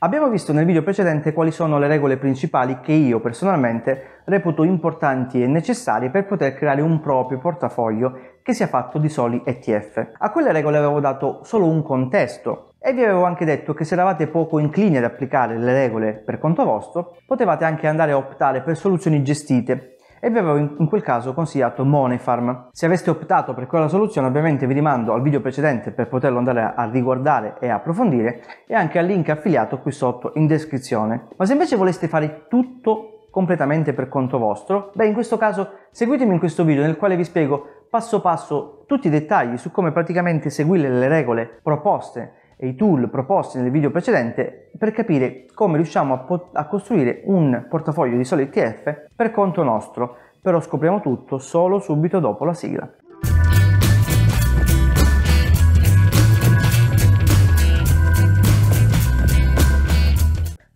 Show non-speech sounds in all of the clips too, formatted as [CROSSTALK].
Abbiamo visto nel video precedente quali sono le regole principali che io personalmente reputo importanti e necessarie per poter creare un proprio portafoglio che sia fatto di soli ETF. A quelle regole avevo dato solo un contesto e vi avevo anche detto che se eravate poco inclini ad applicare le regole per conto vostro, potevate anche andare a optare per soluzioni gestite e vi avevo in quel caso consigliato Monefarm. Se aveste optato per quella soluzione ovviamente vi rimando al video precedente per poterlo andare a riguardare e approfondire e anche al link affiliato qui sotto in descrizione. Ma se invece voleste fare tutto completamente per conto vostro, beh in questo caso seguitemi in questo video nel quale vi spiego passo passo tutti i dettagli su come praticamente seguire le regole proposte e i tool proposti nel video precedente per capire come riusciamo a, a costruire un portafoglio di soli ETF per conto nostro, però scopriamo tutto solo subito dopo la sigla.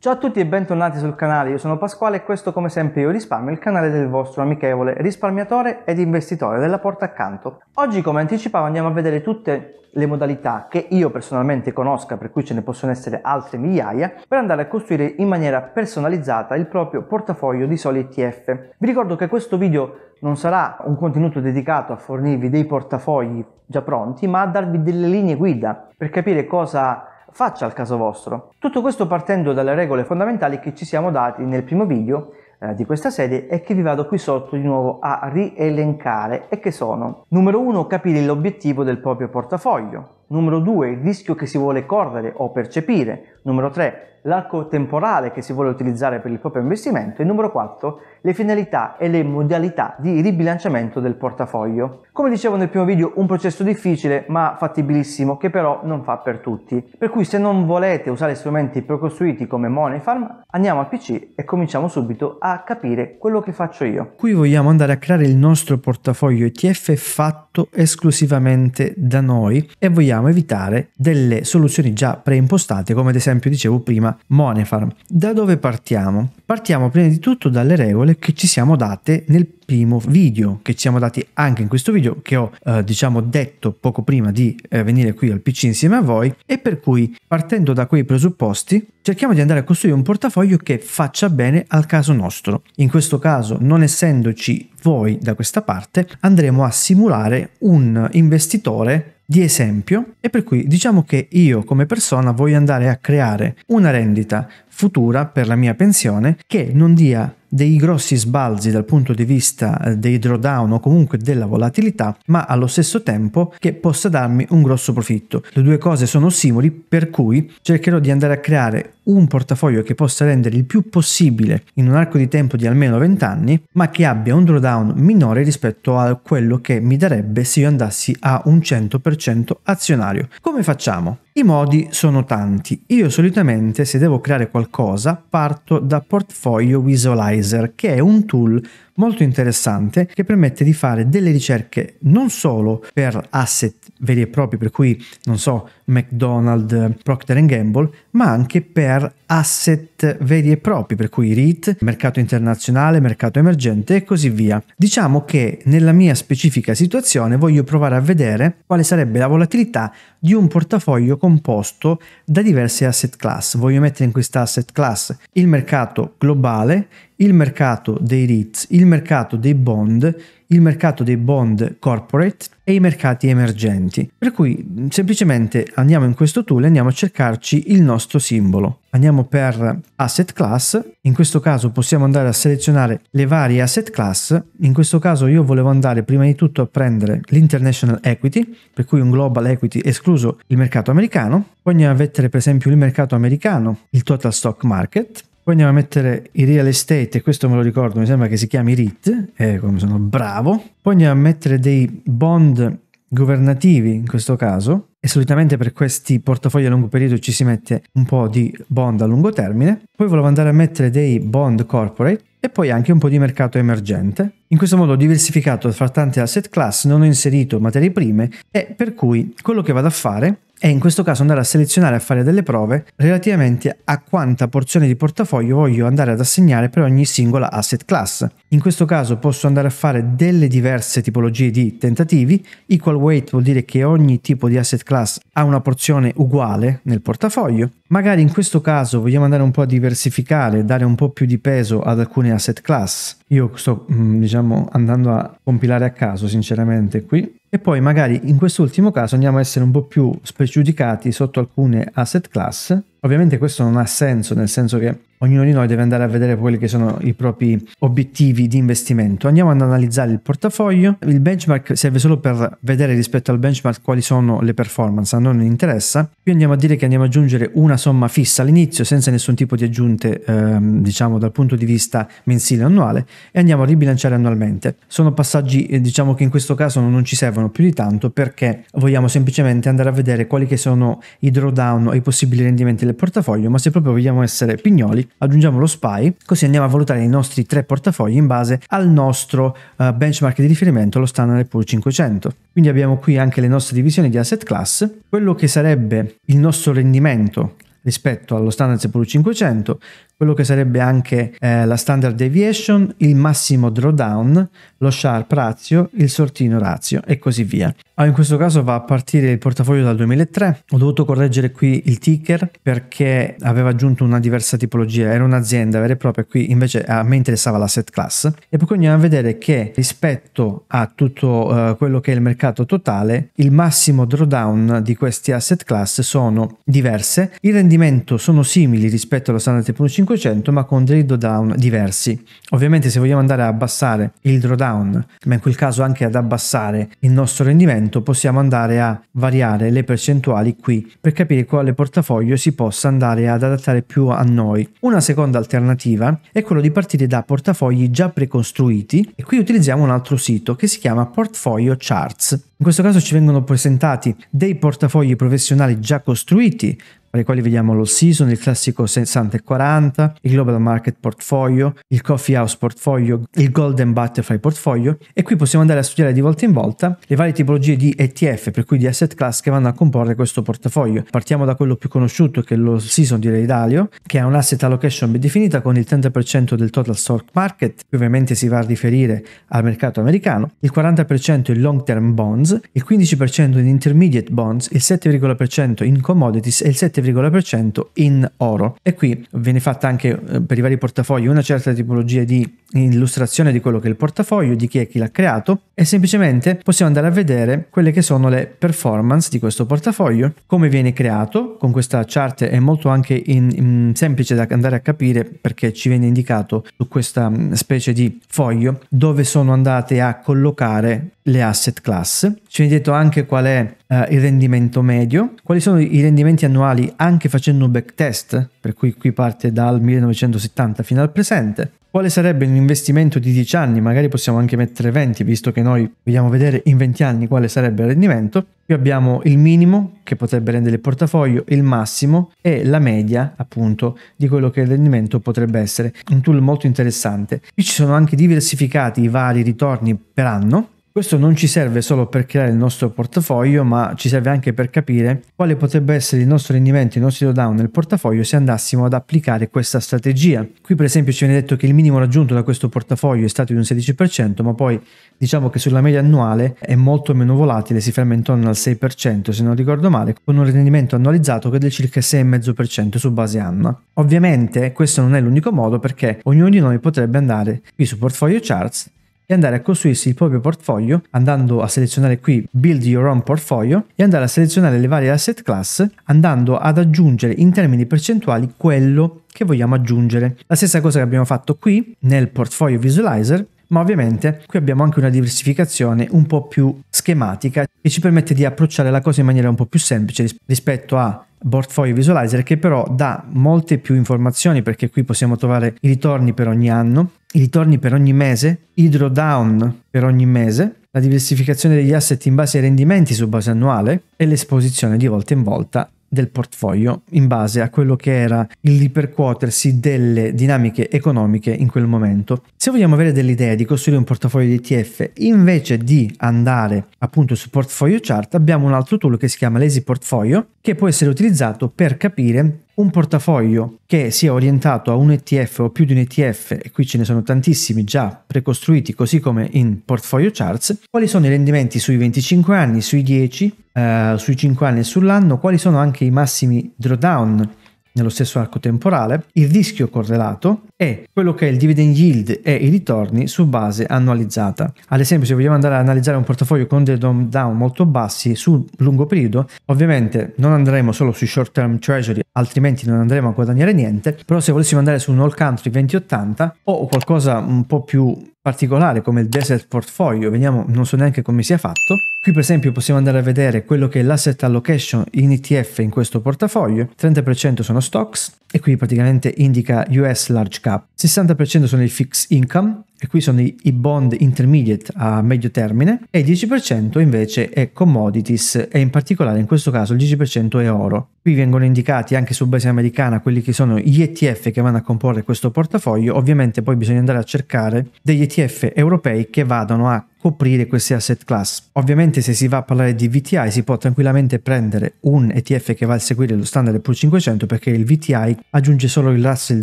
Ciao a tutti e bentornati sul canale, io sono Pasquale e questo come sempre io risparmio, il canale del vostro amichevole risparmiatore ed investitore della porta accanto. Oggi come anticipavo andiamo a vedere tutte le modalità che io personalmente conosca, per cui ce ne possono essere altre migliaia, per andare a costruire in maniera personalizzata il proprio portafoglio di soli ETF. Vi ricordo che questo video non sarà un contenuto dedicato a fornirvi dei portafogli già pronti, ma a darvi delle linee guida per capire cosa faccia al caso vostro. Tutto questo partendo dalle regole fondamentali che ci siamo dati nel primo video eh, di questa serie e che vi vado qui sotto di nuovo a rielencare e che sono numero 1 capire l'obiettivo del proprio portafoglio numero 2 il rischio che si vuole correre o percepire, numero 3 l'arco temporale che si vuole utilizzare per il proprio investimento e numero 4 le finalità e le modalità di ribilanciamento del portafoglio. Come dicevo nel primo video, un processo difficile ma fattibilissimo che però non fa per tutti. Per cui se non volete usare strumenti precostruiti come MoneyFarm, andiamo al PC e cominciamo subito a capire quello che faccio io. Qui vogliamo andare a creare il nostro portafoglio ETF fatto fatto esclusivamente da noi e vogliamo evitare delle soluzioni già preimpostate come ad esempio dicevo prima Monefarm. Da dove partiamo? Partiamo prima di tutto dalle regole che ci siamo date nel primo video che ci siamo dati anche in questo video che ho eh, diciamo detto poco prima di eh, venire qui al PC insieme a voi e per cui partendo da quei presupposti cerchiamo di andare a costruire un portafoglio che faccia bene al caso nostro. In questo caso non essendoci voi da questa parte andremo a simulare un investitore di esempio e per cui diciamo che io come persona voglio andare a creare una rendita futura per la mia pensione che non dia dei grossi sbalzi dal punto di vista eh, dei drawdown o comunque della volatilità, ma allo stesso tempo che possa darmi un grosso profitto. Le due cose sono simili, per cui cercherò di andare a creare un portafoglio che possa rendere il più possibile in un arco di tempo di almeno 20 anni, ma che abbia un drawdown minore rispetto a quello che mi darebbe se io andassi a un 100% azionario. Come facciamo? I modi sono tanti. Io solitamente se devo creare qualcosa parto da Portfolio Visualizer che è un tool molto interessante che permette di fare delle ricerche non solo per asset veri e propri, per cui non so, McDonald's, Procter Gamble, ma anche per asset veri e propri, per cui REIT, mercato internazionale, mercato emergente e così via. Diciamo che nella mia specifica situazione voglio provare a vedere quale sarebbe la volatilità di un portafoglio composto da diverse asset class. Voglio mettere in questa asset class il mercato globale, il mercato dei REITs, il mercato dei bond, il mercato dei bond corporate e i mercati emergenti. Per cui semplicemente andiamo in questo tool e andiamo a cercarci il nostro simbolo. Andiamo per asset class, in questo caso possiamo andare a selezionare le varie asset class, in questo caso io volevo andare prima di tutto a prendere l'international equity, per cui un global equity escluso il mercato americano, poi andiamo a mettere per esempio il mercato americano, il total stock market, poi andiamo a mettere i real estate, e questo me lo ricordo, mi sembra che si chiami RIT, eh, come sono bravo. Poi andiamo a mettere dei bond governativi in questo caso e solitamente per questi portafogli a lungo periodo ci si mette un po' di bond a lungo termine, poi volevo andare a mettere dei bond corporate e poi anche un po' di mercato emergente. In questo modo ho diversificato fra tante asset class, non ho inserito materie prime e per cui quello che vado a fare e in questo caso andare a selezionare e fare delle prove relativamente a quanta porzione di portafoglio voglio andare ad assegnare per ogni singola asset class. In questo caso posso andare a fare delle diverse tipologie di tentativi, equal weight vuol dire che ogni tipo di asset class ha una porzione uguale nel portafoglio, magari in questo caso vogliamo andare un po' a diversificare, dare un po' più di peso ad alcune asset class. Io sto mm, diciamo andando a compilare a caso sinceramente qui, e poi magari in quest'ultimo caso andiamo a essere un po' più spregiudicati sotto alcune asset class. Ovviamente questo non ha senso, nel senso che ognuno di noi deve andare a vedere quelli che sono i propri obiettivi di investimento. Andiamo ad analizzare il portafoglio. Il benchmark serve solo per vedere rispetto al benchmark quali sono le performance, a noi non interessa. Qui andiamo a dire che andiamo ad aggiungere una somma fissa all'inizio senza nessun tipo di aggiunte, ehm, diciamo dal punto di vista mensile o annuale e andiamo a ribilanciare annualmente. Sono passaggi eh, diciamo che in questo caso non ci servono più di tanto perché vogliamo semplicemente andare a vedere quali che sono i drawdown e i possibili rendimenti del portafoglio, ma se proprio vogliamo essere pignoli aggiungiamo lo SPY, così andiamo a valutare i nostri tre portafogli in base al nostro uh, benchmark di riferimento, lo Standard Poor's 500. Quindi abbiamo qui anche le nostre divisioni di asset class, quello che sarebbe il nostro rendimento rispetto allo Standard Poor's 500, quello che sarebbe anche eh, la standard deviation, il massimo drawdown, lo sharp ratio, il sortino ratio e così via. Ah, in questo caso va a partire il portafoglio dal 2003. Ho dovuto correggere qui il ticker perché aveva aggiunto una diversa tipologia, era un'azienda vera e propria, qui invece a eh, me interessava l'asset class e poi andiamo a vedere che rispetto a tutto eh, quello che è il mercato totale, il massimo drawdown di questi asset class sono diverse, il rendimento sono simili rispetto allo standard 3.5 500 ma con dei drawdown diversi. Ovviamente se vogliamo andare a abbassare il drawdown, ma in quel caso anche ad abbassare il nostro rendimento, possiamo andare a variare le percentuali qui per capire quale portafoglio si possa andare ad adattare più a noi. Una seconda alternativa è quello di partire da portafogli già precostruiti e qui utilizziamo un altro sito che si chiama Portfolio Charts. In questo caso ci vengono presentati dei portafogli professionali già costruiti, tra i quali vediamo l'All Season, il classico 60-40, e il Global Market Portfolio, il Coffee House Portfolio, il Golden Butterfly Portfolio e qui possiamo andare a studiare di volta in volta le varie tipologie di ETF, per cui di asset class che vanno a comporre questo portafoglio. Partiamo da quello più conosciuto che è l'All Season di Dalio, che è un asset allocation ben definita con il 30% del total stock market, che ovviamente si va a riferire al mercato americano, il 40% in long term bonds, il 15% in intermediate bonds, il 7,% in commodities e il 7,5% 7,7% in oro. E qui viene fatta anche eh, per i vari portafogli una certa tipologia di illustrazione di quello che è il portafoglio, di chi è chi l'ha creato e semplicemente possiamo andare a vedere quelle che sono le performance di questo portafoglio, come viene creato, con questa chart è molto anche in, in semplice da andare a capire perché ci viene indicato su questa mm, specie di foglio dove sono andate a collocare le asset class, ci viene detto anche qual è eh, il rendimento medio, quali sono i rendimenti annuali anche facendo un backtest, per cui qui parte dal 1970 fino al presente, quale sarebbe un investimento di 10 anni? Magari possiamo anche mettere 20, visto che noi vogliamo vedere in 20 anni quale sarebbe il rendimento. Qui abbiamo il minimo che potrebbe rendere il portafoglio, il massimo e la media appunto di quello che il rendimento potrebbe essere. Un tool molto interessante. Qui ci sono anche diversificati i vari ritorni per anno questo non ci serve solo per creare il nostro portafoglio, ma ci serve anche per capire quale potrebbe essere il nostro rendimento, il nostro down nel portafoglio se andassimo ad applicare questa strategia. Qui per esempio ci viene detto che il minimo raggiunto da questo portafoglio è stato di un 16%, ma poi diciamo che sulla media annuale è molto meno volatile, si ferma intorno al 6% se non ricordo male, con un rendimento annualizzato che è del circa 6,5% su base annua. Ovviamente questo non è l'unico modo perché ognuno di noi potrebbe andare qui su portfolio charts e andare a costruirsi il proprio portfolio andando a selezionare qui build your own portfolio e andare a selezionare le varie asset class andando ad aggiungere in termini percentuali quello che vogliamo aggiungere. La stessa cosa che abbiamo fatto qui nel portfolio visualizer ma ovviamente qui abbiamo anche una diversificazione un po' più schematica che ci permette di approcciare la cosa in maniera un po' più semplice rispetto a Portfolio Visualizer che però dà molte più informazioni perché qui possiamo trovare i ritorni per ogni anno, i ritorni per ogni mese, i drawdown per ogni mese, la diversificazione degli asset in base ai rendimenti su base annuale e l'esposizione di volta in volta del portfolio in base a quello che era il ripercuotersi delle dinamiche economiche in quel momento. Se vogliamo avere dell'idea di costruire un portafoglio di ETF invece di andare appunto su portfolio chart abbiamo un altro tool che si chiama Lazy Portfolio che può essere utilizzato per capire un portafoglio che sia orientato a un ETF o più di un ETF, e qui ce ne sono tantissimi già precostruiti, così come in portfolio charts, quali sono i rendimenti sui 25 anni, sui 10, eh, sui 5 anni e sull'anno, quali sono anche i massimi drawdown nello stesso arco temporale, il rischio correlato e quello che è il dividend yield e i ritorni su base annualizzata. Ad esempio, se vogliamo andare ad analizzare un portafoglio con dei down molto bassi sul lungo periodo, ovviamente non andremo solo sui short term treasury, altrimenti non andremo a guadagnare niente, però se volessimo andare su un all country 2080 o qualcosa un po' più particolare come il desert portfolio, vediamo, non so neanche come sia fatto, Qui per esempio possiamo andare a vedere quello che è l'asset allocation in ETF in questo portafoglio, 30% sono stocks e qui praticamente indica US large cap, 60% sono i fixed income e qui sono i bond intermediate a medio termine e il 10% invece è commodities e in particolare in questo caso il 10% è oro. Qui vengono indicati anche su base americana quelli che sono gli ETF che vanno a comporre questo portafoglio, ovviamente poi bisogna andare a cercare degli ETF europei che vadano a coprire queste asset class. Ovviamente se si va a parlare di VTI si può tranquillamente prendere un ETF che va a seguire lo standard Pro 500 perché il VTI aggiunge solo il Russell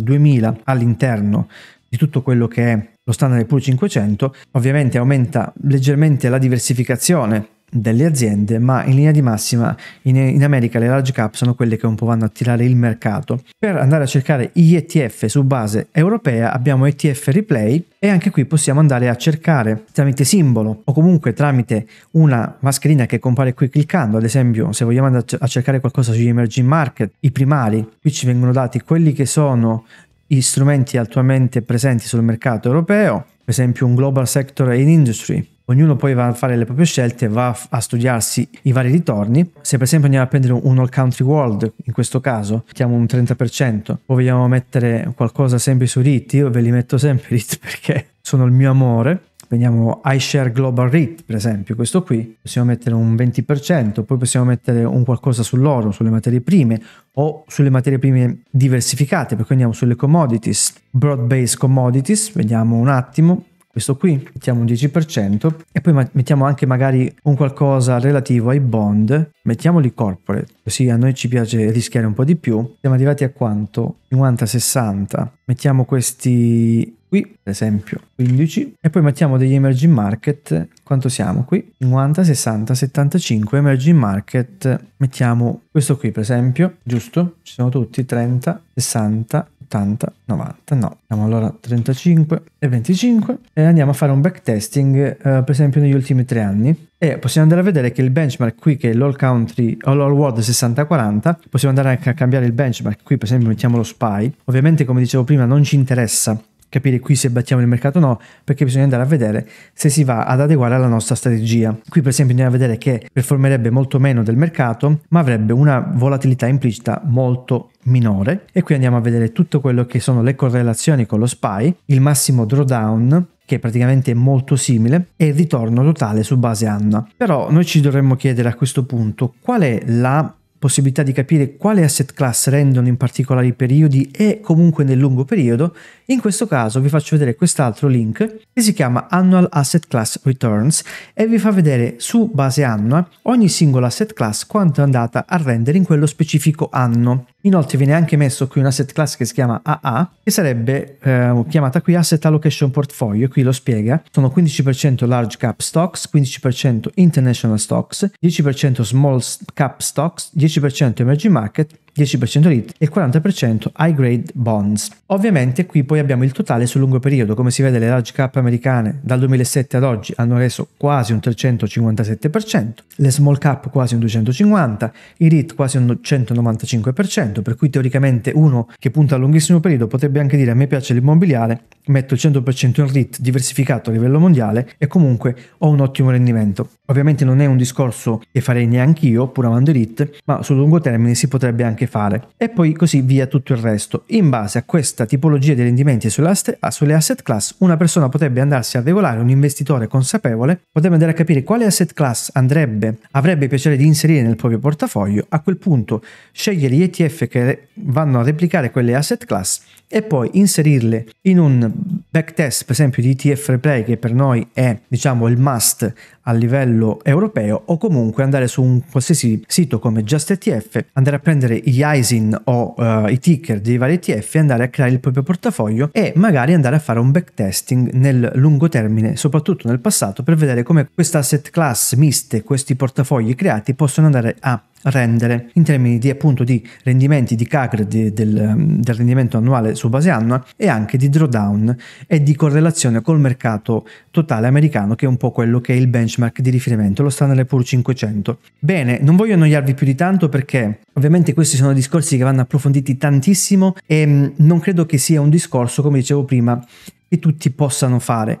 2000 all'interno di tutto quello che è lo standard Pro 500, ovviamente aumenta leggermente la diversificazione delle aziende, ma in linea di massima in, in, America le large cap sono quelle che un po' vanno a tirare il mercato. Per andare a cercare gli ETF su base europea abbiamo ETF Replay e anche qui possiamo andare a cercare tramite simbolo o comunque tramite una mascherina che compare qui cliccando, ad esempio se vogliamo andare a cercare qualcosa sugli emerging market, i primari, qui ci vengono dati quelli che sono gli strumenti attualmente presenti sul mercato europeo, per esempio un Global Sector in Industry, Ognuno poi va a fare le proprie scelte, va a studiarsi i vari ritorni. Se per esempio andiamo a prendere un all country world, in questo caso, mettiamo un 30%, o vogliamo mettere qualcosa sempre su RIT, io ve li metto sempre RIT [LAUGHS] perché sono il mio amore. Vediamo iShare Global REIT, per esempio, questo qui, possiamo mettere un 20%, poi possiamo mettere un qualcosa sull'oro, sulle materie prime o sulle materie prime diversificate, perché andiamo sulle commodities, broad based commodities, vediamo un attimo, questo qui, mettiamo un 10% e poi mettiamo anche magari un qualcosa relativo ai bond, mettiamoli corporate, così a noi ci piace rischiare un po' di più. Siamo arrivati a quanto? 50-60. Mettiamo questi qui, per esempio 15 e poi mettiamo degli emerging market, quanto siamo qui? 50, 60, 75 emerging market, mettiamo questo qui per esempio, giusto? Ci sono tutti 30, 60 80, 90, no. Andiamo allora 35 e 25 e andiamo a fare un backtesting eh, per esempio negli ultimi tre anni e possiamo andare a vedere che il benchmark qui che è l'all country all, all world 6040, possiamo andare anche a cambiare il benchmark qui per esempio mettiamo lo spy ovviamente come dicevo prima non ci interessa capire qui se battiamo il mercato o no, perché bisogna andare a vedere se si va ad adeguare alla nostra strategia. Qui per esempio andiamo a vedere che performerebbe molto meno del mercato, ma avrebbe una volatilità implicita molto minore e qui andiamo a vedere tutto quello che sono le correlazioni con lo SPY, il massimo drawdown che praticamente è molto simile, e il ritorno totale su base annua. Però noi ci dovremmo chiedere a questo punto qual è la possibilità di capire quale asset class rendono in particolari periodi e comunque nel lungo periodo, in questo caso vi faccio vedere quest'altro link che si chiama Annual Asset Class Returns e vi fa vedere su base annua ogni singola asset class quanto è andata a rendere in quello specifico anno. Inoltre viene anche messo qui un asset class che si chiama AA, che sarebbe eh, chiamata qui Asset Allocation Portfolio, qui lo spiega. Sono 15% large cap stocks, 15% international stocks, 10% small cap stocks, 10% 10% emerging market 10% REIT e 40% high grade bonds. Ovviamente qui poi abbiamo il totale sul lungo periodo, come si vede le large cap americane dal 2007 ad oggi hanno reso quasi un 357%, le small cap quasi un 250%, i REIT quasi un 195%, per cui teoricamente uno che punta a lunghissimo periodo potrebbe anche dire a me piace l'immobiliare, metto il 100% in REIT diversificato a livello mondiale e comunque ho un ottimo rendimento. Ovviamente non è un discorso che farei neanche io pur amando i REIT, ma sul lungo termine si potrebbe anche anche fare, e poi così via tutto il resto. In base a questa tipologia di rendimenti sulle, sulle asset class, una persona potrebbe andarsi a regolare, un investitore consapevole potrebbe andare a capire quale asset class andrebbe, avrebbe piacere di inserire nel proprio portafoglio, a quel punto scegliere gli ETF che vanno a replicare quelle asset class e poi inserirle in un backtest, per esempio di ETF Replay, che per noi è diciamo il must a livello europeo o comunque andare su un qualsiasi sito come JustETF, andare a prendere gli ISIN o uh, i ticker dei vari ETF e andare a creare il proprio portafoglio e magari andare a fare un backtesting nel lungo termine, soprattutto nel passato, per vedere come questa asset class miste, questi portafogli creati possono andare a rendere in termini di appunto di rendimenti di CAGR di, del, del, rendimento annuale su base annua e anche di drawdown e di correlazione col mercato totale americano che è un po' quello che è il benchmark di riferimento lo Standard Poor's 500 bene non voglio annoiarvi più di tanto perché ovviamente questi sono discorsi che vanno approfonditi tantissimo e mm, non credo che sia un discorso come dicevo prima che tutti possano fare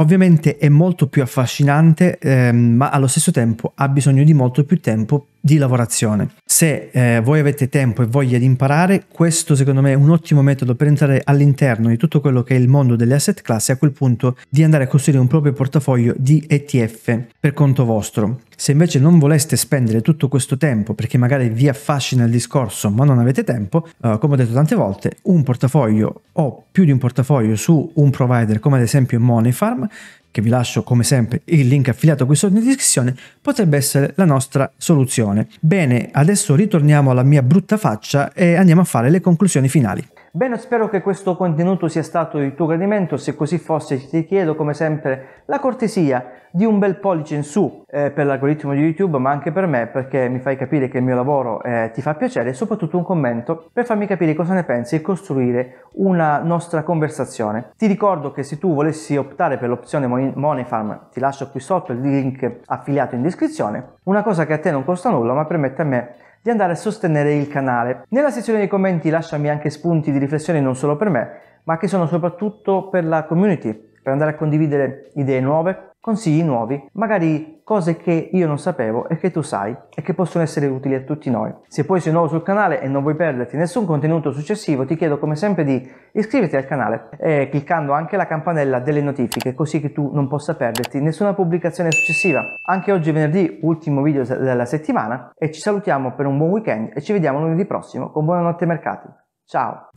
Ovviamente è molto più affascinante, ehm, ma allo stesso tempo ha bisogno di molto più tempo di lavorazione. Se eh, voi avete tempo e voglia di imparare, questo secondo me è un ottimo metodo per entrare all'interno di tutto quello che è il mondo delle asset class e a quel punto di andare a costruire un proprio portafoglio di ETF per conto vostro. Se invece non voleste spendere tutto questo tempo perché magari vi affascina il discorso ma non avete tempo, eh, come ho detto tante volte, un portafoglio o più di un portafoglio su un provider come ad esempio MoneyFarm che vi lascio come sempre il link affiliato qui sotto in descrizione, potrebbe essere la nostra soluzione. Bene, adesso ritorniamo alla mia brutta faccia e andiamo a fare le conclusioni finali. Bene, spero che questo contenuto sia stato di tuo gradimento, se così fosse ti chiedo come sempre la cortesia di un bel pollice in su eh, per l'algoritmo di YouTube, ma anche per me perché mi fai capire che il mio lavoro eh, ti fa piacere e soprattutto un commento per farmi capire cosa ne pensi e costruire una nostra conversazione. Ti ricordo che se tu volessi optare per l'opzione Money Farm, ti lascio qui sotto il link affiliato in descrizione, una cosa che a te non costa nulla ma permette a me di andare a sostenere il canale. Nella sezione dei commenti lasciami anche spunti di riflessione non solo per me, ma che sono soprattutto per la community, per andare a condividere idee nuove, consigli nuovi, magari cose che io non sapevo e che tu sai e che possono essere utili a tutti noi. Se poi sei nuovo sul canale e non vuoi perderti nessun contenuto successivo, ti chiedo come sempre di iscriverti al canale eh, cliccando anche la campanella delle notifiche così che tu non possa perderti nessuna pubblicazione successiva. Anche oggi è venerdì, ultimo video della settimana e ci salutiamo per un buon weekend e ci vediamo lunedì prossimo con Buonanotte Mercati. Ciao!